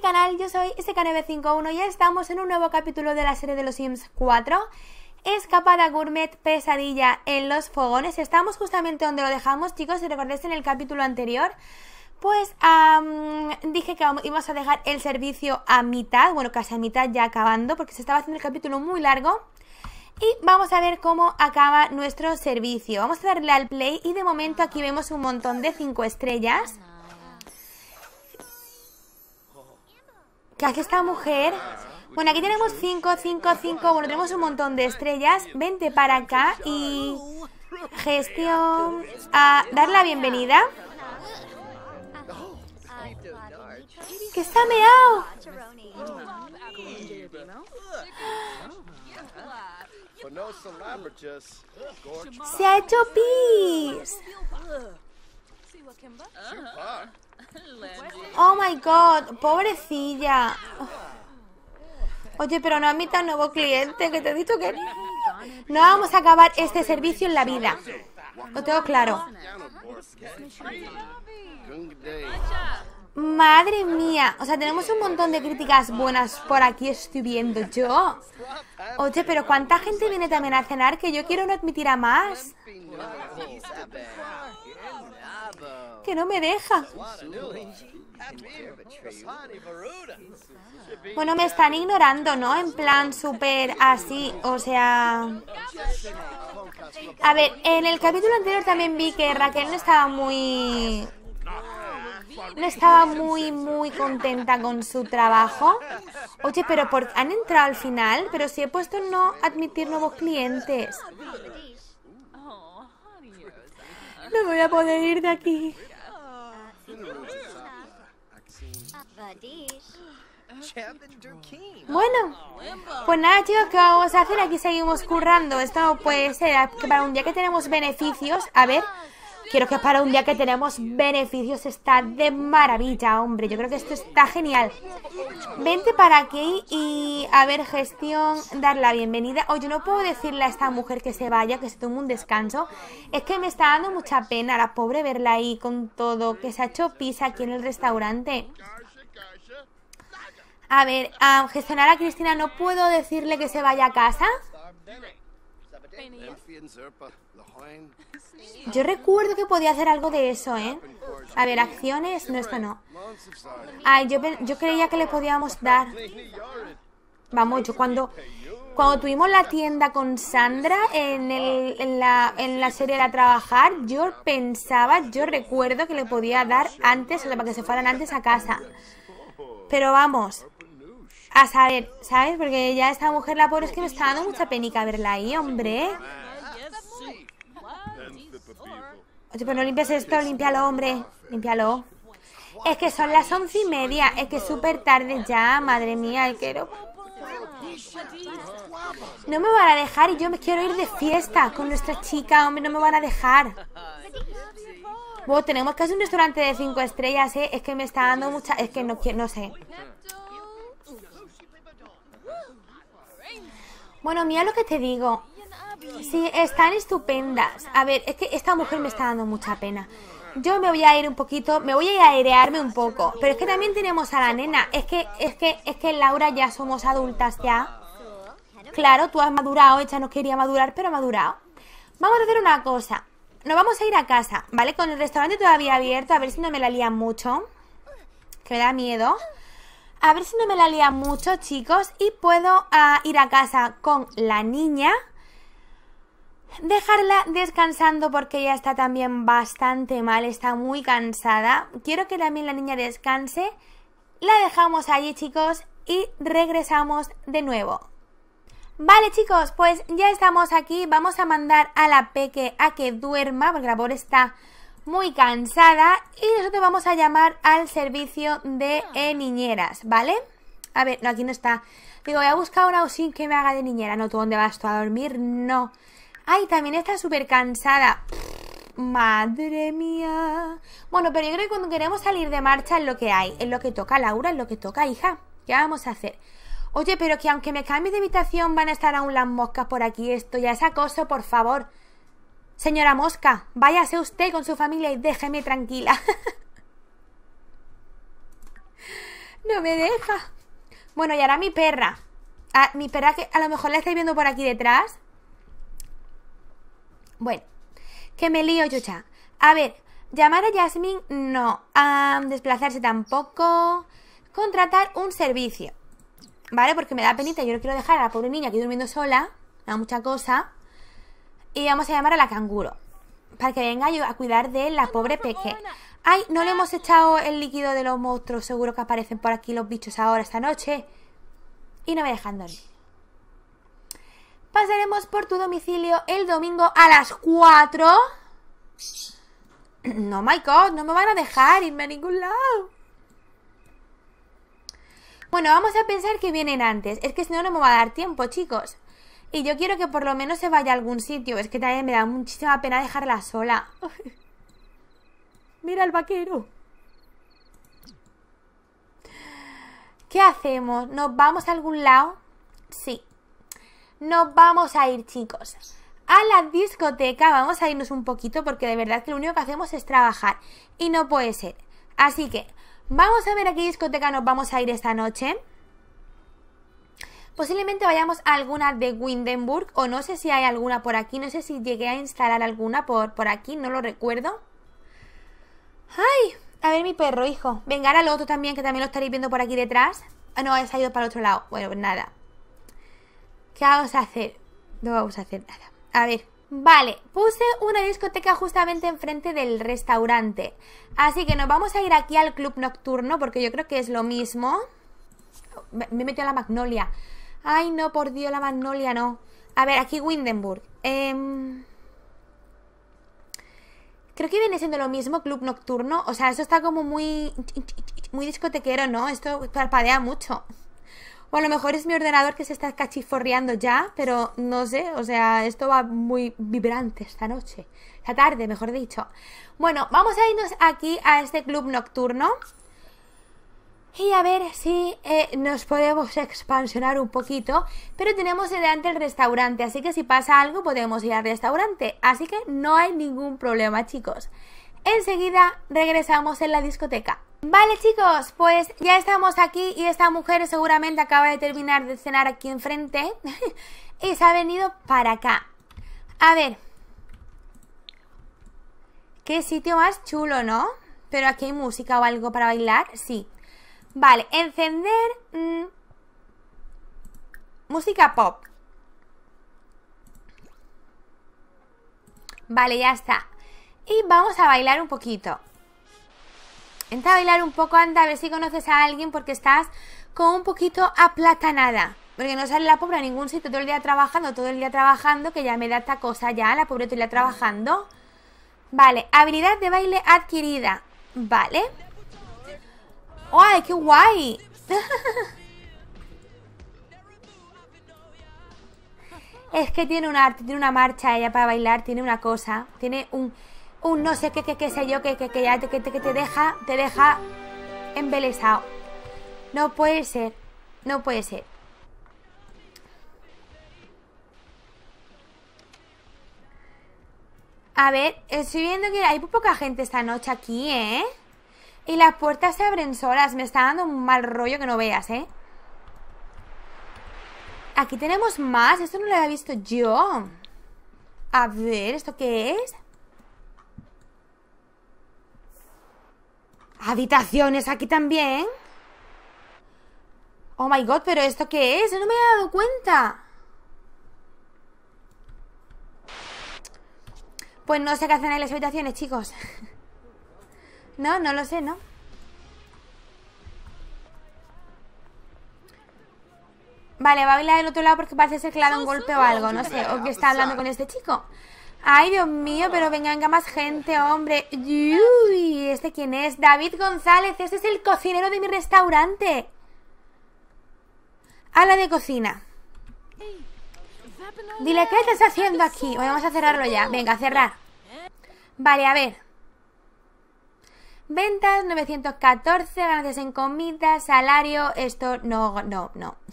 canal, yo soy SKNB51 y estamos en un nuevo capítulo de la serie de los Sims 4 Escapada Gourmet Pesadilla en los Fogones Estamos justamente donde lo dejamos chicos, si recordáis en el capítulo anterior Pues dije que íbamos a dejar el servicio a mitad, bueno casi a mitad ya acabando Porque se estaba haciendo el capítulo muy largo y vamos a ver cómo acaba nuestro servicio Vamos a darle al play y de momento aquí vemos un montón de 5 estrellas ¿Qué hace esta mujer? Bueno, aquí tenemos 5, 5, 5. Bueno, tenemos un montón de estrellas. Vente para acá y... Gestión... A dar la bienvenida. qué está meado! ¡Se ha hecho pis! Oh my god, pobrecilla. Oye, pero no admitas nuevo cliente, que te he dicho que no vamos a acabar este servicio en la vida. Lo tengo claro. Madre mía, o sea, tenemos un montón de críticas buenas por aquí, estoy viendo yo. Oye, pero ¿cuánta gente viene también a cenar que yo quiero no admitir a más? que no me deja. Bueno, me están ignorando, ¿no? En plan súper así, o sea... A ver, en el capítulo anterior también vi que Raquel no estaba muy... No estaba muy, muy contenta con su trabajo. Oye, pero por... han entrado al final, pero si he puesto no admitir nuevos clientes. No voy a poder ir de aquí. Bueno, pues nada chicos, ¿qué vamos a hacer? Aquí seguimos currando Esto puede ser, para un día que tenemos beneficios A ver, Quiero que para un día que tenemos beneficios está de maravilla, hombre. Yo creo que esto está genial. Vente para aquí y a ver, gestión, dar la bienvenida. yo no puedo decirle a esta mujer que se vaya, que se tome un descanso. Es que me está dando mucha pena la pobre verla ahí con todo, que se ha hecho pisa aquí en el restaurante. A ver, a gestionar a Cristina, no puedo decirle que se vaya a casa. Yo recuerdo que podía hacer algo de eso, ¿eh? A ver, acciones, no, esto no. Ay, yo, yo creía que le podíamos dar. Vamos, yo cuando, cuando tuvimos la tienda con Sandra en, el, en, la, en la serie de trabajar, yo pensaba, yo recuerdo que le podía dar antes, para que se fueran antes a casa. Pero vamos, a saber, ¿sabes? Porque ya esta mujer, la pobre, es que me está dando mucha penica verla ahí, hombre. Oye, pero pues no limpias esto, límpialo, hombre. Límpialo. Es que son las once y media. Es que es súper tarde ya, madre mía. Quiero... No me van a dejar y yo me quiero ir de fiesta con nuestra chica, hombre. No me van a dejar. Wow, tenemos casi un restaurante de cinco estrellas, ¿eh? Es que me está dando mucha... Es que no, no sé. Bueno, mira lo que te digo. Sí, están estupendas. A ver, es que esta mujer me está dando mucha pena. Yo me voy a ir un poquito, me voy a ir a airearme un poco. Pero es que también tenemos a la nena. Es que, es que, es que Laura ya somos adultas ya. Claro, tú has madurado, ella no quería madurar, pero ha madurado. Vamos a hacer una cosa. Nos vamos a ir a casa, ¿vale? Con el restaurante todavía abierto, a ver si no me la lían mucho. Que me da miedo. A ver si no me la lían mucho, chicos. Y puedo ah, ir a casa con la niña dejarla descansando porque ella está también bastante mal, está muy cansada. Quiero que también la niña descanse. La dejamos allí, chicos, y regresamos de nuevo. Vale chicos, pues ya estamos aquí, vamos a mandar a la peque a que duerma porque la pobre está muy cansada y nosotros vamos a llamar al servicio de eh, niñeras, ¿vale? A ver, no, aquí no está. Digo, voy a buscar una sin que me haga de niñera. No, ¿tú dónde vas tú a dormir? No. Ay, también está súper cansada. Madre mía. Bueno, pero yo creo que cuando queremos salir de marcha es lo que hay, es lo que toca Laura, es lo que toca hija. ¿Qué vamos a hacer? Oye, pero que aunque me cambie de habitación van a estar aún las moscas por aquí, esto ya es acoso, por favor. Señora Mosca, váyase usted con su familia y déjeme tranquila. no me deja. Bueno, y ahora mi perra. Ah, mi perra que a lo mejor la estáis viendo por aquí detrás. Bueno, que me lío yo ya. A ver, llamar a Jasmine, no. Um, desplazarse tampoco. Contratar un servicio. ¿Vale? Porque me da penita, yo no quiero dejar a la pobre niña aquí durmiendo sola. Me da mucha cosa. Y vamos a llamar a la canguro. Para que venga yo a cuidar de la pobre peque. Ay, no le hemos echado el líquido de los monstruos. Seguro que aparecen por aquí los bichos ahora esta noche. Y no me dejan dormir. Pasaremos por tu domicilio el domingo a las 4. No, my God, no me van a dejar irme a ningún lado. Bueno, vamos a pensar que vienen antes. Es que si no, no me va a dar tiempo, chicos. Y yo quiero que por lo menos se vaya a algún sitio. Es que también me da muchísima pena dejarla sola. Mira el vaquero. ¿Qué hacemos? ¿Nos vamos a algún lado? Sí nos vamos a ir, chicos. A la discoteca vamos a irnos un poquito porque de verdad que lo único que hacemos es trabajar y no puede ser. Así que vamos a ver a qué discoteca nos vamos a ir esta noche. Posiblemente vayamos a alguna de Windenburg o no sé si hay alguna por aquí, no sé si llegué a instalar alguna por, por aquí, no lo recuerdo. ¡Ay! A ver mi perro, hijo. Venga, ahora el otro también, que también lo estaréis viendo por aquí detrás. Ah, no, ha salido para el otro lado. Bueno, pues nada. ¿Qué vamos a hacer? No vamos a hacer nada. A ver, Vale, puse una discoteca justamente enfrente del restaurante. Así que nos vamos a ir aquí al club nocturno porque yo creo que es lo mismo. Me metió la magnolia. Ay, no, por Dios, la magnolia no. A ver, aquí Windenburg. Em, creo que viene siendo lo mismo club nocturno. O sea, esto está como muy... Muy discotequero, ¿no? Esto parpadea mucho. Bueno, a lo mejor es mi ordenador que se está cachiforreando ya, pero no sé, o sea, esto va muy vibrante esta noche, esta tarde, mejor dicho. Bueno, vamos a irnos aquí a este club nocturno y a ver si eh, nos podemos expansionar un poquito. Pero tenemos delante el restaurante, así que si pasa algo podemos ir al restaurante. Así que no hay ningún problema, chicos. Enseguida regresamos en la discoteca. Vale chicos, pues ya estamos aquí y esta mujer seguramente acaba de terminar de cenar aquí enfrente y se ha venido para acá. A ver, qué sitio más chulo, ¿no? Pero aquí hay música o algo para bailar, sí. Vale, encender mm, música pop. Vale, ya está. Y vamos a bailar un poquito. Entra a bailar un poco, anda a ver si conoces a alguien porque estás como un poquito aplatanada. Porque no sale la pobre a ningún sitio, todo el día trabajando, todo el día trabajando, que ya me da esta cosa ya, la pobre todo el trabajando. Vale, habilidad de baile adquirida. Vale. ¡Ay, qué guay! es que tiene un arte, tiene una marcha ella para bailar, tiene una cosa, tiene un un no sé qué, qué, qué sé yo, que, que, que ya te, que, te deja, te deja embelesado. No puede ser, no puede ser. A ver, estoy viendo que hay poca gente esta noche aquí, ¿eh? Y las puertas se abren solas. Me está dando un mal rollo que no veas, ¿eh? Aquí tenemos más. Esto no lo había visto yo. A ver, ¿esto qué es? ¿Habitaciones aquí también? Oh my god, ¿pero esto qué es? No me había dado cuenta Pues no sé qué hacen ahí las habitaciones, chicos No, no lo sé, ¿no? Vale, va a bailar del otro lado porque parece ser que le ha dado un golpe o algo, no sé, o que está hablando con este chico Ay, Dios mío, pero venga más gente, hombre. Uy, ¿este quién es? David González, este es el cocinero de mi restaurante. Ala de cocina. Dile, ¿qué estás haciendo aquí? vamos a cerrarlo ya. Venga, cerrar. Vale, a ver. Ventas, 914, ganancias en comida, salario, esto, no, no, no.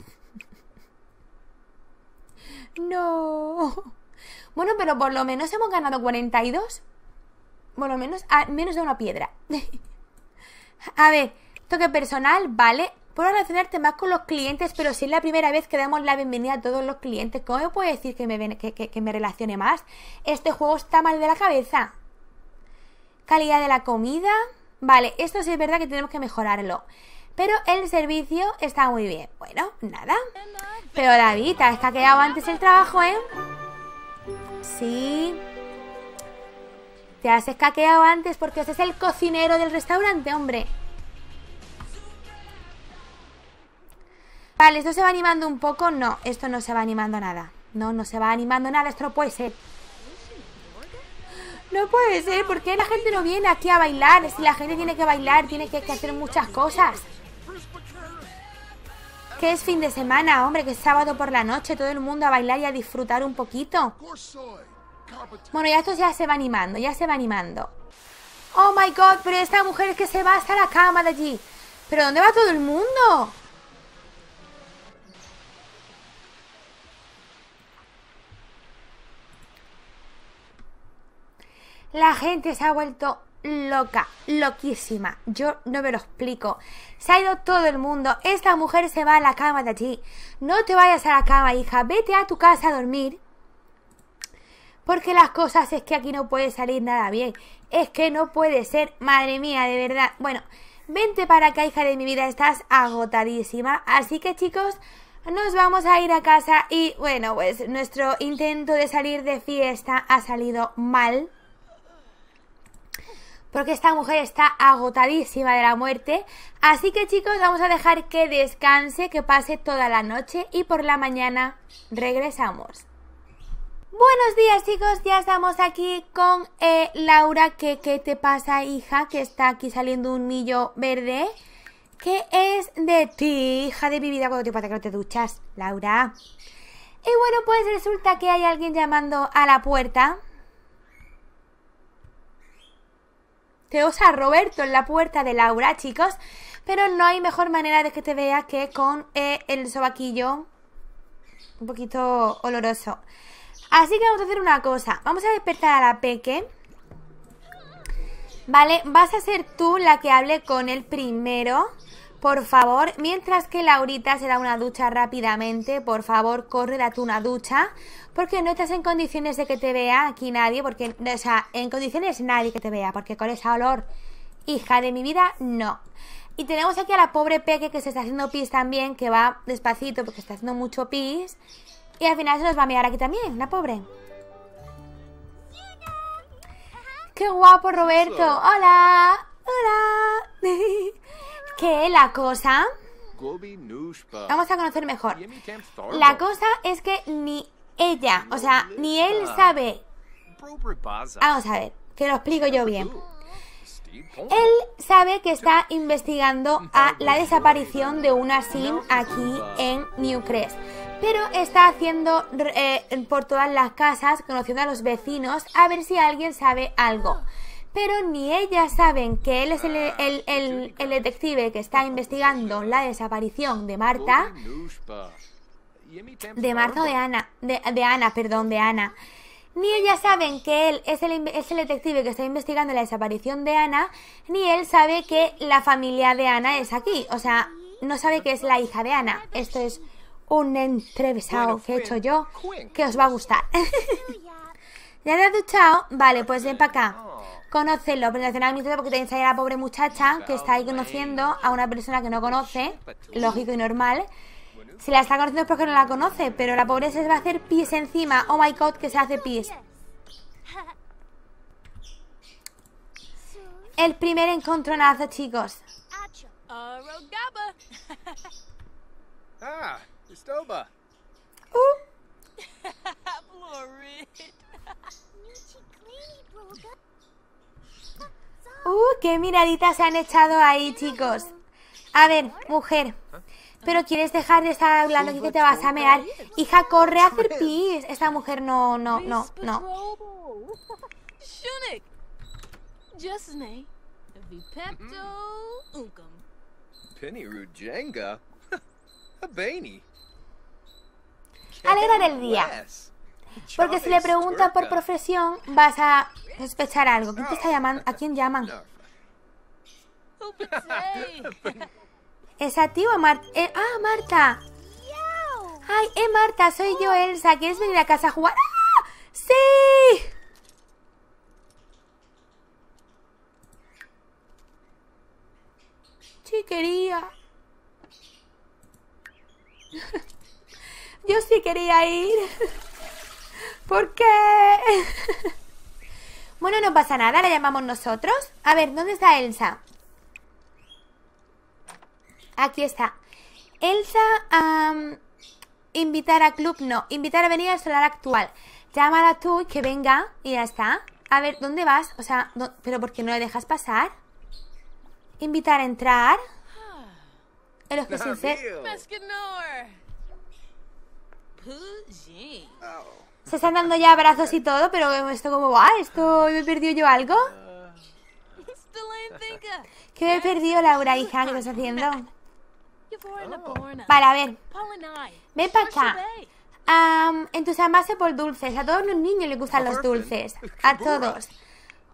No. Bueno, pero por lo menos hemos ganado 42. Por lo menos, menos de una piedra. a ver, toque personal, vale. Puedo relacionarte más con los clientes, pero si es la primera vez que damos la bienvenida a todos los clientes, ¿cómo me puedes decir que me, que, me relacione más? Este juego está mal de la cabeza. Calidad de la comida. Vale, esto sí es verdad que tenemos que mejorarlo. Pero el servicio está muy bien. Bueno, nada. Pero David, es que ha quedado antes el trabajo, ¿eh? Sí. Te has escaqueado antes porque ese es el cocinero del restaurante, hombre. Vale, ¿esto se va animando un poco? No, esto no se va animando nada. No, no se va animando nada, esto no puede ser. No puede ser, ¿Por qué la gente no viene aquí a bailar? Si la gente tiene que bailar, tiene que hacer muchas cosas. Que es fin de semana, hombre, que es sábado por la noche, todo el mundo a bailar y a disfrutar un poquito. Bueno, ya esto ya se va animando, ya se va animando. Oh my god, pero esta mujer es que se va hasta la cama de allí. ¿Pero dónde va todo el mundo? La gente se ha vuelto loca, loquísima. Yo no me lo explico. Se ha ido todo el mundo. Esta mujer se va a la cama de allí. No te vayas a la cama, hija. Vete a tu casa a dormir. Porque las cosas es que aquí no puede salir nada bien. Es que no puede ser. Madre mía, de verdad. Bueno, vente para acá, hija de mi vida. Estás agotadísima. Así que chicos, nos vamos a ir a casa. Y bueno, pues nuestro intento de salir de fiesta ha salido mal porque esta mujer está agotadísima de la muerte. Así que chicos, vamos a dejar que descanse, que pase toda la noche y por la mañana regresamos. Buenos días chicos, ya estamos aquí con eh, Laura, que qué te pasa hija, que está aquí saliendo un millo verde. ¿Qué es de ti, hija de mi vida, cuando te que no te duchas, Laura? Y bueno, pues resulta que hay alguien llamando a la puerta. se Roberto en la puerta de Laura, chicos. Pero no hay mejor manera de que te veas que con eh, el sobaquillo un poquito oloroso. Así que vamos a hacer una cosa. Vamos a despertar a la Peque. Vale, vas a ser tú la que hable con el primero. Por favor, mientras que Laurita se da una ducha rápidamente, por favor, corre, date una ducha, porque no estás en condiciones de que te vea aquí nadie, porque, o sea, en condiciones nadie que te vea, porque con ese olor, hija de mi vida, no. Y tenemos aquí a la pobre Peque que se está haciendo pis también, que va despacito porque está haciendo mucho pis. Y al final se nos va a mirar aquí también, la pobre. ¡Qué guapo, Roberto! ¡Hola! ¡Hola! que la cosa... Vamos a conocer mejor. La cosa es que ni ella, o sea, ni él sabe... Vamos a ver, que lo explico yo bien. Él sabe que está investigando a la desaparición de una Sim aquí en Newcrest. Pero está haciendo eh, por todas las casas, conociendo a los vecinos, a ver si alguien sabe algo pero ni ellas saben que él es el, detective que está investigando la desaparición de Marta. De Marta o de Ana. De, Ana, perdón, de Ana. Ni ellas saben que él es el, es el, detective que está investigando la desaparición de Ana, ni él sabe que la familia de Ana es aquí. O sea, no sabe que es la hija de Ana. Esto es un entrevistado que he hecho yo que os va a gustar. ¿Ya te has duchado? Vale, pues ven para acá conocerlo, relacionarme porque tenéis ahí a la pobre muchacha que está ahí conociendo a una persona que no conoce, lógico y normal. Si la está conociendo es porque no la conoce, pero la pobre se va a hacer pies encima. Oh my god, que se hace pis El primer encontronazo, chicos. Ah, uh. ¡Uh, qué miraditas se han echado ahí, chicos! A ver, mujer, pero quieres dejar de estar hablando y que te vas a mear. Hija, corre a hacer pis. Esta mujer no, no, no, no. Alegrar del día. Porque si le preguntan por profesión, vas a sospechar algo. ¿Quién te está llamando? ¿A quién llaman? ¿Es a ti o a Marta? Eh, ¡Ah, Marta! ¡Ay, eh, Marta! Soy yo, Elsa. ¿Quieres venir a casa a jugar? ¡Ah! ¡Sí! Sí quería. yo sí quería ir. ¿Por qué? bueno, no pasa nada, la llamamos nosotros. A ver, ¿dónde está Elsa? Aquí está. Elsa, invitar a club, no. Invitar a venir al solar actual. Llámala tú y que venga y ya está. A ver, ¿dónde vas? O sea, ¿pero por qué no le dejas pasar? Invitar a entrar. Ah, se están dando ya abrazos y todo, pero esto como va, esto he perdido yo algo. ¿Qué me he perdido, Laura, hija? ¿Qué estás haciendo? Vale, a ver. Ven para acá. Um, por dulces. A todos los niños les gustan los dulces. A todos.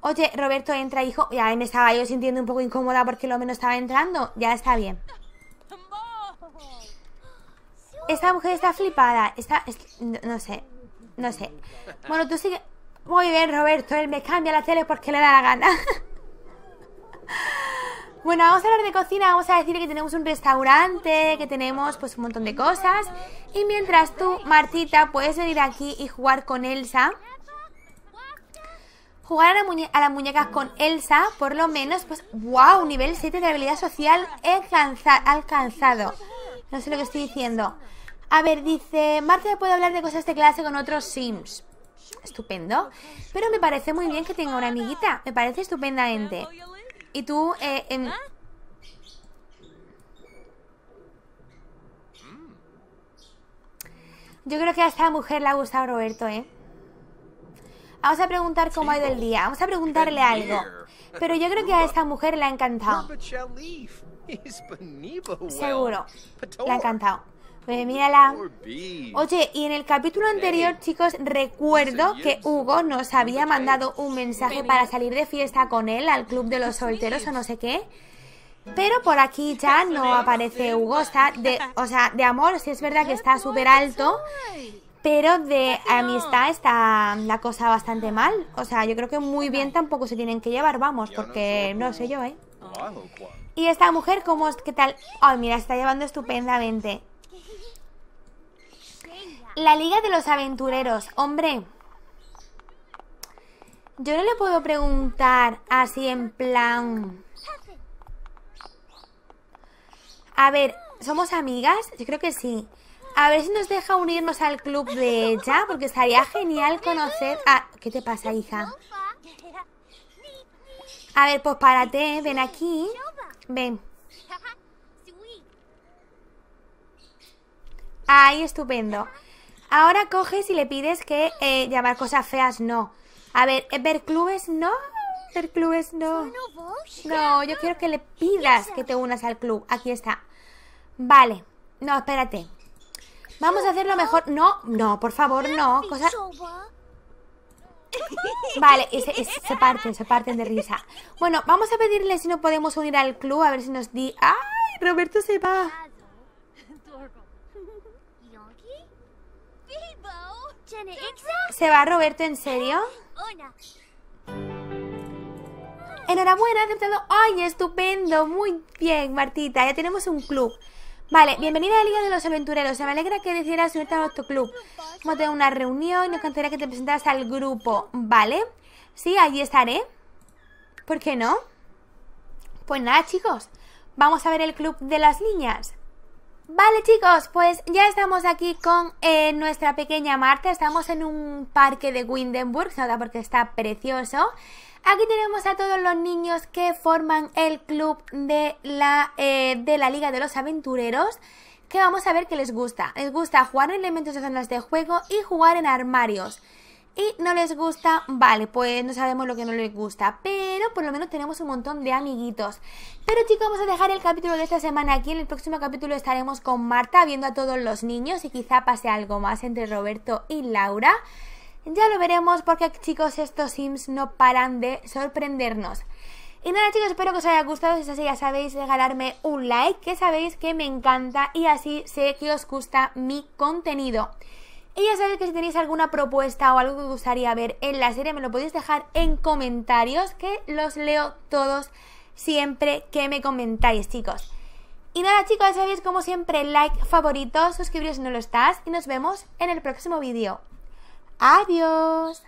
Oye, Roberto, entra, hijo. Ya me estaba yo sintiendo un poco incómoda porque lo menos estaba entrando. Ya está bien. Esta mujer está flipada. Está. no, sé. No sé. Bueno, tú sigue. Muy bien, Roberto. Él me cambia la tele porque le da la gana. Bueno, vamos a hablar de cocina, vamos a decir que tenemos un restaurante, que tenemos pues un montón de cosas. Y mientras tú, Martita, puedes venir aquí y jugar con Elsa. Jugar a, las muñecas con Elsa, por lo menos, pues, wow, nivel 7 de habilidad social alcanzado. No sé lo que estoy diciendo. A ver, dice, Marta, puede hablar de cosas de clase con otros Sims. Estupendo. Pero me parece muy bien que tenga una amiguita. Me parece estupendamente. Y tú, eh, Yo creo que a esta mujer le ha gustado Roberto, ¿eh? Vamos a preguntar cómo ha ido el día. Vamos a preguntarle algo. Pero yo creo que a esta mujer le ha encantado. Seguro. Le ha encantado. Pues mírala. Oye, y en el capítulo anterior, chicos, recuerdo que Hugo nos había mandado un mensaje para salir de fiesta con él al club de los solteros o no sé qué. Pero por aquí ya no aparece Hugo. de, o sea, de amor, sí es verdad que está súper alto. Pero de amistad está la cosa bastante mal. O sea, yo creo que muy bien tampoco se tienen que llevar, vamos, porque no sé yo, ¿eh? Oh, y esta mujer, ¿cómo es? ¿Qué tal? Ay, mira, está llevando estupendamente. La Liga de los Aventureros, hombre. Yo no le puedo preguntar así en plan... A ver, ¿somos amigas? Yo creo que sí. A ver si nos deja unirnos al club de ella, porque estaría genial conocer... Ah, ¿qué te pasa, hija? A ver, pues párate, ven aquí. Ven. Ay, estupendo. Ahora coges y le pides que llevar eh, llamar cosas feas no. A ver, eh, ver clubes no. Ver clubes no. No, yo quiero que le pidas que te unas al club. Aquí está. Vale. No, espérate. Vamos a lo mejor. No, no, por favor, no. Cosas... Vale, se, parten, se parten de risa. Bueno, vamos a pedirle si no podemos unir al club, a ver si nos di... ¡Ay! Roberto se va. ¿Se va Roberto en serio? Enhorabuena, aceptado. ¡Ay, estupendo! Muy bien, Martita. Ya tenemos un club. Vale, bienvenida a la Liga de los Aventureros. Se Me alegra que decidieras unirte a nuestro club. Vamos a tener una reunión y nos encantaría que te presentaras al grupo. ¿Vale? Sí, allí estaré. ¿Por qué no? Pues nada, chicos. Vamos a ver el club de las niñas. Vale chicos, pues ya estamos aquí con eh, nuestra pequeña Marta, estamos en un parque de Windenburg, se nota porque está precioso. Aquí tenemos a todos los niños que forman el club de la, eh, de la Liga de los Aventureros que vamos a ver que les gusta. Les gusta jugar en elementos de zonas de juego y jugar en armarios y no les gusta, vale, pues no sabemos lo que no les gusta, pero por lo menos tenemos un montón de amiguitos. Pero chicos, vamos a dejar el capítulo de esta semana aquí. En el próximo capítulo estaremos con Marta viendo a todos los niños y quizá pase algo más entre Roberto y Laura. Ya lo veremos porque chicos, estos Sims no paran de sorprendernos. Y nada chicos, espero que os haya gustado, si es así ya sabéis regalarme un like, que sabéis que me encanta y así sé que os gusta mi contenido. Y ya sabéis que si tenéis alguna propuesta o algo que os gustaría ver en la serie, me lo podéis dejar en comentarios, que los leo todos siempre que me comentáis, chicos. Y nada, chicos, ya sabéis como siempre, like, favorito, suscribiros si no lo estás y nos vemos en el próximo vídeo. ¡Adiós!